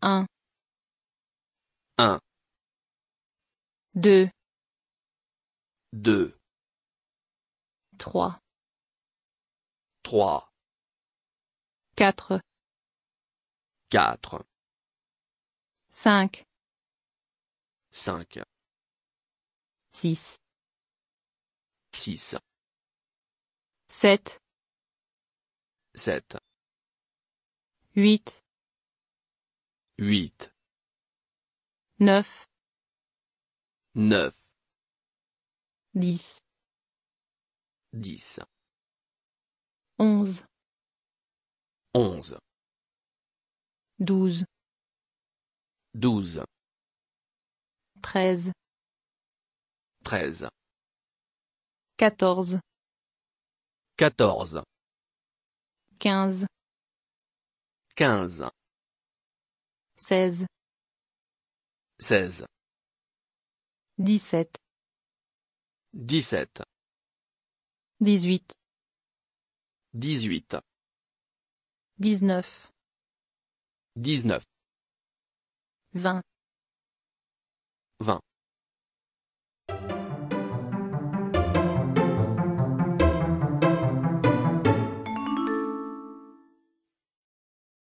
Un. un Trois. Quatre. trois trois Sept. quatre cinq huit, neuf, neuf, dix, dix, onze, onze, douze, douze, treize, treize, quatorze, quatorze, quinze, quinze seize, seize, dix-sept, dix-sept, dix-huit, dix-huit, dix-neuf, dix-neuf, vingt, vingt,